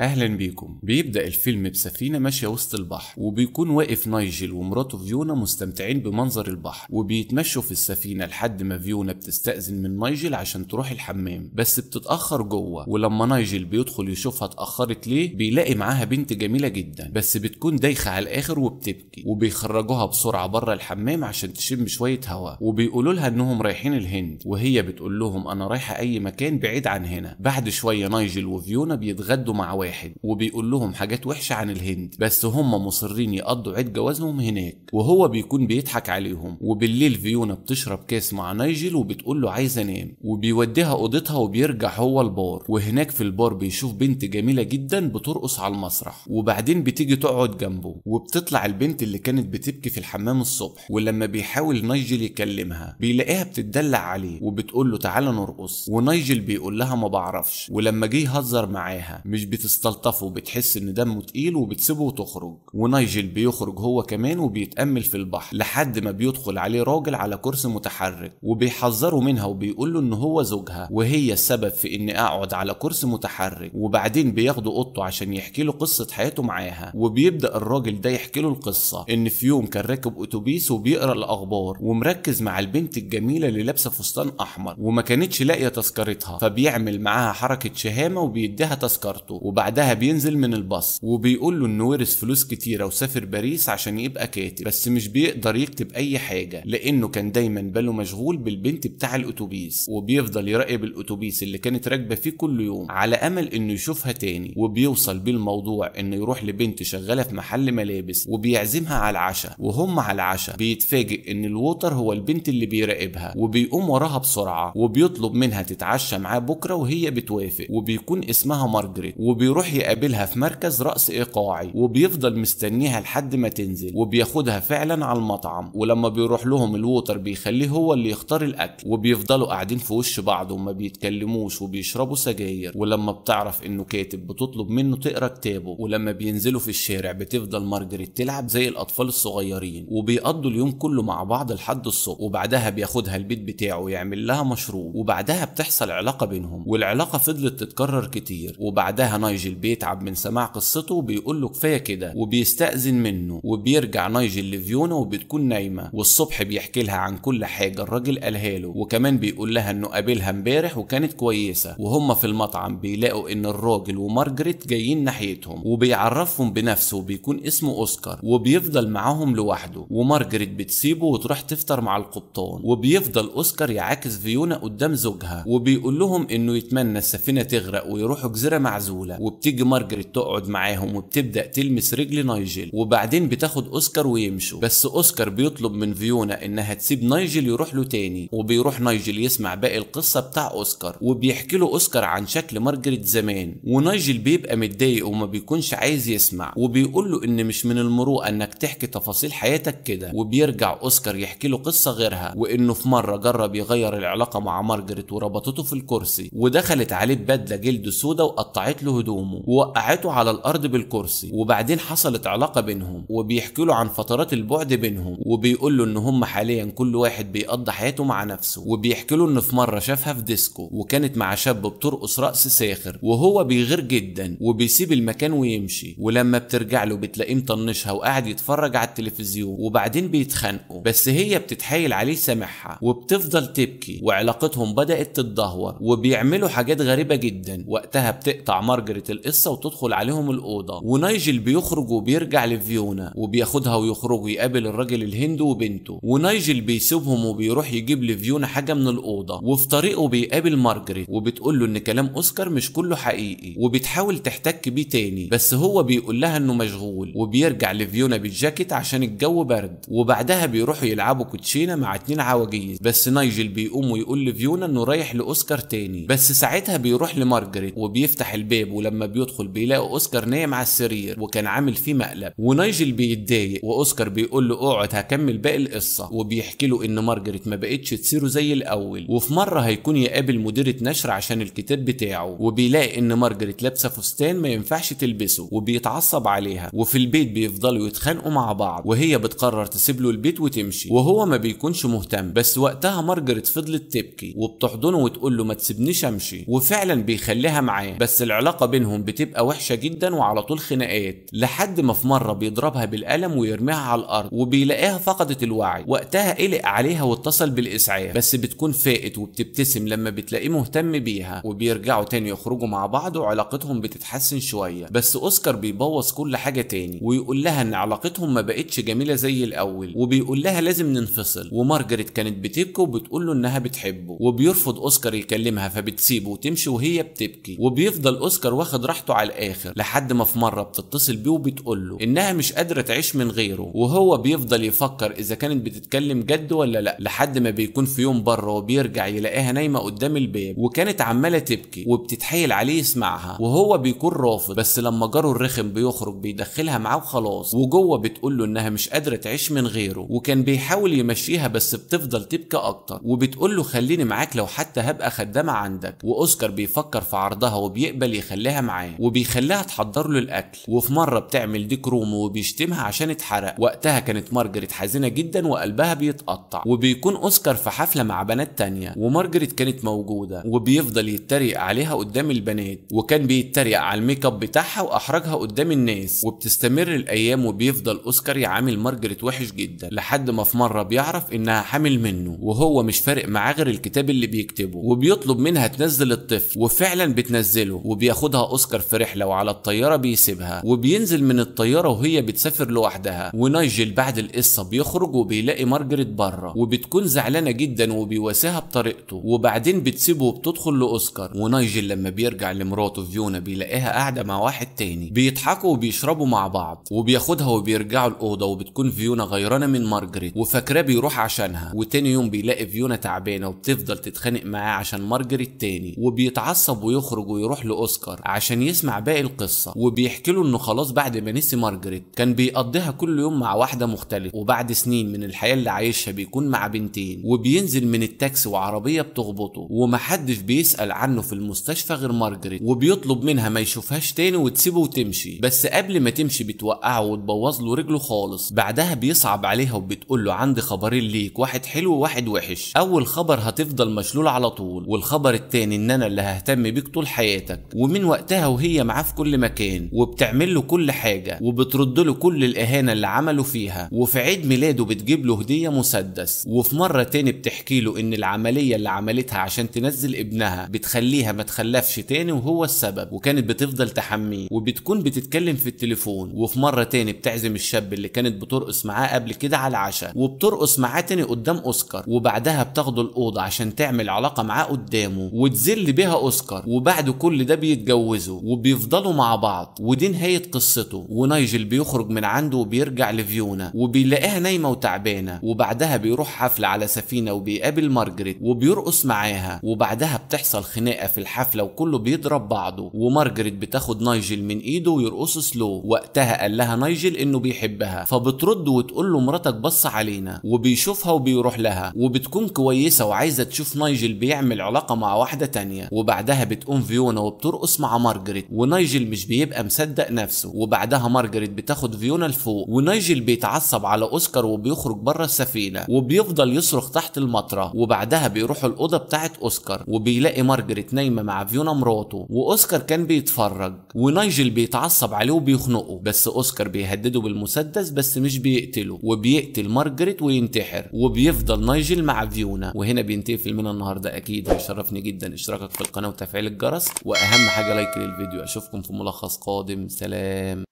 اهلا بيكم بيبدا الفيلم بسفينه ماشيه وسط البحر وبيكون واقف نايجل ومراته فيونا مستمتعين بمنظر البحر وبيتمشوا في السفينه لحد ما فيونا بتستأذن من نايجل عشان تروح الحمام بس بتتاخر جوه ولما نايجل بيدخل يشوفها اتاخرت ليه بيلاقي معاها بنت جميله جدا بس بتكون دايخه على الاخر وبتبكي وبيخرجوها بسرعه بره الحمام عشان تشم شويه هواء وبيقولوا لها انهم رايحين الهند وهي بتقول لهم انا رايحه اي مكان بعيد عن هنا بعد شويه نايجل وفيونا بيتغدوا مع واحد وبيقول لهم حاجات وحشه عن الهند بس هم مصرين يقضوا عيد جوازهم هناك وهو بيكون بيضحك عليهم وبالليل فيونا بتشرب كاس مع نايجل وبتقول له عايز انام وبيوديها اوضتها وبيرجع هو البار وهناك في البار بيشوف بنت جميله جدا بترقص على المسرح وبعدين بتيجي تقعد جنبه وبتطلع البنت اللي كانت بتبكي في الحمام الصبح ولما بيحاول نايجل يكلمها بيلاقيها بتدلع عليه وبتقول له تعالى نرقص ونايجل بيقول لها ما بعرفش ولما جه يهزر معاها مش بتس بتستلطفه وبتحس ان دمه تقيل وبتسيبه وتخرج ونايجل بيخرج هو كمان وبيتامل في البحر لحد ما بيدخل عليه راجل على كرسي متحرك وبيحذره منها وبيقول له ان هو زوجها وهي السبب في اني اقعد على كرسي متحرك وبعدين بياخدوا اوضته عشان يحكي له قصه حياته معاها وبيبدا الراجل ده يحكي له القصه ان في يوم كان راكب اتوبيس وبيقرا الاخبار ومركز مع البنت الجميله اللي لابسه فستان احمر وما كانتش لاقيه تذكرتها فبيعمل معاها حركه شهامه وبيديها تذكرته وبعد وبعدها بينزل من الباص وبيقول له انه ورث فلوس كتيره وسافر باريس عشان يبقى كاتب بس مش بيقدر يكتب اي حاجه لانه كان دايما باله مشغول بالبنت بتاع الاتوبيس وبيفضل يراقب الاتوبيس اللي كانت راكبه فيه كل يوم على امل انه يشوفها تاني وبيوصل بيه الموضوع انه يروح لبنت شغاله في محل ملابس وبيعزمها على العشاء وهم على العشاء بيتفاجئ ان الوتر هو البنت اللي بيراقبها وبيقوم وراها بسرعه وبيطلب منها تتعشى معاه بكره وهي بتوافق وبيكون اسمها مارجريت وبي بيروح يقابلها في مركز رأس ايقاعي وبيفضل مستنيها لحد ما تنزل وبياخدها فعلا على المطعم ولما بيروح لهم الووتر بيخليه هو اللي يختار الاكل وبيفضلوا قاعدين في وش بعض وما بيتكلموش وبيشربوا سجاير ولما بتعرف انه كاتب بتطلب منه تقرا كتابه ولما بينزلوا في الشارع بتفضل مارجريت تلعب زي الاطفال الصغيرين وبيقضوا اليوم كله مع بعض لحد الصبح وبعدها بياخدها البيت بتاعه يعمل لها مشروب وبعدها بتحصل علاقه بينهم والعلاقه فضلت تتكرر كتير وبعدها نايجر نايجل بيتعب من سماع قصته وبيقول له كفايه كده وبيستأذن منه وبيرجع نايجل لفيونا وبتكون نايمه والصبح بيحكي لها عن كل حاجه الراجل قالها له وكمان بيقول لها انه قابلها امبارح وكانت كويسه وهم في المطعم بيلاقوا ان الراجل ومارجريت جايين ناحيتهم وبيعرفهم بنفسه وبيكون اسمه اوسكار وبيفضل معاهم لوحده ومارجريت بتسيبه وتروح تفطر مع القبطان وبيفضل اوسكار يعاكس فيونا قدام زوجها وبيقول لهم انه يتمنى السفينه تغرق ويروحوا جزيره معزوله وبتيجي مارجريت تقعد معاهم وبتبدا تلمس رجل نايجل وبعدين بتاخد اوسكار ويمشوا بس اوسكار بيطلب من فيونا انها تسيب نايجل يروح له تاني وبيروح نايجل يسمع باقي القصه بتاع اوسكار وبيحكي له اوسكار عن شكل مارجريت زمان ونايجل بيبقى متضايق وما بيكونش عايز يسمع وبيقول له ان مش من المروءه انك تحكي تفاصيل حياتك كده وبيرجع اوسكار يحكي له قصه غيرها وانه في مره جرب يغير العلاقه مع مارجريت وربطته في الكرسي ودخلت عليه ببدله جلد سودا وقطعت له هدوم وامه ووقعته على الارض بالكرسي وبعدين حصلت علاقه بينهم وبيحكي له عن فترات البعد بينهم وبيقول له ان هم حاليا كل واحد بيقضي حياته مع نفسه وبيحكي له ان في مره شافها في ديسكو وكانت مع شاب بترقص راس ساخر وهو بيغير جدا وبيسيب المكان ويمشي ولما بترجع له بتلاقيه مطنشها وقاعد يتفرج على التلفزيون وبعدين بيتخانقوا بس هي بتتحايل عليه سامحها وبتفضل تبكي وعلاقتهم بدات تتدهور وبيعملوا حاجات غريبه جدا وقتها بتقطع مارجريت القصه وتدخل عليهم الاوضه ونايجل بيخرج وبيرجع لفيونا وبياخدها ويخرج يقابل الراجل الهندي وبنته ونايجل بيسيبهم وبيروح يجيب لفيونا حاجه من الاوضه وفي طريقه بيقابل مارجريت وبتقول له ان كلام اوسكار مش كله حقيقي وبتحاول تحتك بيه تاني بس هو بيقول لها انه مشغول وبيرجع لفيونا بالجاكيت عشان الجو برد وبعدها بيروحوا يلعبوا كوتشينه مع اتنين عواجيز بس نايجل بيقوم ويقول لفيونا انه رايح لاوسكار تاني بس ساعتها بيروح لمارجريت وبيفتح الباب ولما لما بيدخل بيلاقي اوسكار نايم على السرير وكان عامل فيه مقلب ونايجل بيتضايق واوسكار بيقول له اقعد هكمل باقي القصه وبيحكي له ان مارجريت ما بقتش تصيره زي الاول وفي مره هيكون يقابل مديره نشر عشان الكتاب بتاعه وبيلاقي ان مارجريت لابسه فستان ما ينفعش تلبسه وبيتعصب عليها وفي البيت بيفضلوا يتخانقوا مع بعض وهي بتقرر تسيب له البيت وتمشي وهو ما بيكونش مهتم بس وقتها مارجريت فضلت تبكي وبتحضنه وتقول له ما تسيبنيش امشي وفعلا بيخليها معاه بس العلاقه بين بينهم بتبقى وحشه جدا وعلى طول خناقات لحد ما في مره بيضربها بالقلم ويرميها على الارض وبيلاقيها فقدت الوعي وقتها قلق عليها واتصل بالاسعاف بس بتكون فائت وبتبتسم لما بتلاقيه مهتم بيها وبيرجعوا تاني يخرجوا مع بعض وعلاقتهم بتتحسن شويه بس اوسكار بيبوظ كل حاجه تاني ويقول لها ان علاقتهم ما بقتش جميله زي الاول وبيقول لها لازم ننفصل ومارجريت كانت بتبكي وبتقول له انها بتحبه وبيرفض اوسكار يكلمها فبتسيبه وتمشي وهي بتبكي وبيفضل اوسكار واخد واخد راحته على الاخر لحد ما في مره بتتصل بيه وبتقول له انها مش قادره تعيش من غيره وهو بيفضل يفكر اذا كانت بتتكلم جد ولا لا لحد ما بيكون في يوم بره وبيرجع يلاقيها نايمه قدام الباب وكانت عماله تبكي وبتتحايل عليه يسمعها وهو بيكون رافض بس لما جاره الرخم بيخرج بيدخلها معاه وخلاص وجوه بتقول له انها مش قادره تعيش من غيره وكان بيحاول يمشيها بس بتفضل تبكي اكتر وبتقول له خليني معاك لو حتى هبقى خدامه عندك واوسكار بيفكر في عرضها وبيقبل يخليها معاه وبيخليها تحضر له الاكل وفي مره بتعمل ديك روم وبيشتمها عشان اتحرق وقتها كانت مارجريت حزينه جدا وقلبها بيتقطع وبيكون اوسكار في حفله مع بنات تانية ومارجريت كانت موجوده وبيفضل يتريق عليها قدام البنات وكان بيتريق على الميك اب بتاعها واحرجها قدام الناس وبتستمر الايام وبيفضل اوسكار يعامل مارجريت وحش جدا لحد ما في مره بيعرف انها حامل منه وهو مش فارق معاه غير الكتاب اللي بيكتبه وبيطلب منها تنزل الطفل وفعلا بتنزله وبياخدها اوسكار في رحله وعلى الطياره بيسيبها وبينزل من الطياره وهي بتسافر لوحدها ونايجل بعد القصه بيخرج وبيلاقي مارجريت بره وبتكون زعلانه جدا وبيواساها بطريقته وبعدين بتسيبه وبتدخل لاوسكار ونايجل لما بيرجع لمراته فيونا بيلاقيها قاعده مع واحد تاني بيضحكوا وبيشربوا مع بعض وبياخدها وبيرجعوا الاوضه وبتكون فيونا غيرانه من مارجريت وفاكراه بيروح عشانها وتاني يوم بيلاقي فيونا تعبانه وبتفضل تتخانق معاه عشان مارجريت تاني وبيتعصب ويخرج ويروح لاوسكار عشان يسمع باقي القصه وبيحكي له انه خلاص بعد ما نسي مارجريت كان بيقضيها كل يوم مع واحده مختلفه وبعد سنين من الحياه اللي عايشها بيكون مع بنتين وبينزل من التاكسي وعربيه بتخبطه ومحدش بيسال عنه في المستشفى غير مارجريت وبيطلب منها ما يشوفهاش تاني وتسيبه وتمشي بس قبل ما تمشي بتوقعه وتبوظ له رجله خالص بعدها بيصعب عليها وبتقول له عندي خبرين ليك واحد حلو وواحد وحش اول خبر هتفضل مشلول على طول والخبر التاني ان انا اللي ههتم بيك طول حياتك ومن وقتها وقتها وهي معاه في كل مكان وبتعمل له كل حاجة وبترد له كل الإهانة اللي عمله فيها وفي عيد ميلاده بتجيب له هدية مسدس وفي مرة تاني بتحكي له إن العملية اللي عملتها عشان تنزل ابنها بتخليها ما تخلفش تاني وهو السبب وكانت بتفضل تحميه وبتكون بتتكلم في التليفون وفي مرة تاني بتعزم الشاب اللي كانت بترقص معاه قبل كده على العشاء وبترقص معاه تاني قدام أوسكار وبعدها بتاخده الأوضة عشان تعمل علاقة معاه قدامه وتزل بيها أوسكار وبعد كل ده بيتجوز بيتجوزوا وبيفضلوا مع بعض ودي نهاية قصته ونايجل بيخرج من عنده وبيرجع لفيونا وبيلاقيها نايمة وتعبانة وبعدها بيروح حفلة على سفينة وبيقابل مارجريت وبيرقص معاها وبعدها بتحصل خناقة في الحفلة وكله بيضرب بعضه ومارجريت بتاخد نايجل من ايده ويرقص سلو وقتها قال لها نايجل انه بيحبها فبترد وتقول له مراتك بص علينا وبيشوفها وبيروح لها وبتكون كويسة وعايزة تشوف نايجل بيعمل علاقة مع واحدة تانية وبعدها بتقوم فيونا وبترقص مع مارجريت ونايجل مش بيبقى مصدق نفسه وبعدها مارجريت بتاخد فيونا لفوق ونايجل بيتعصب على اوسكار وبيخرج بره السفينه وبيفضل يصرخ تحت المطره وبعدها بيروحوا الاوضه بتاعت اوسكار وبيلاقي مارجريت نايمه مع فيونا مراته واوسكار كان بيتفرج ونايجل بيتعصب عليه وبيخنقه بس اوسكار بيهدده بالمسدس بس مش بيقتله وبيقتل مارجريت وينتحر وبيفضل نايجل مع فيونا وهنا بينتهي فيلمنا النهارده اكيد هيشرفني جدا اشتراكك في القناه وتفعيل الجرس واهم حاجه لايك لايك للفيديو اشوفكم في ملخص قادم سلام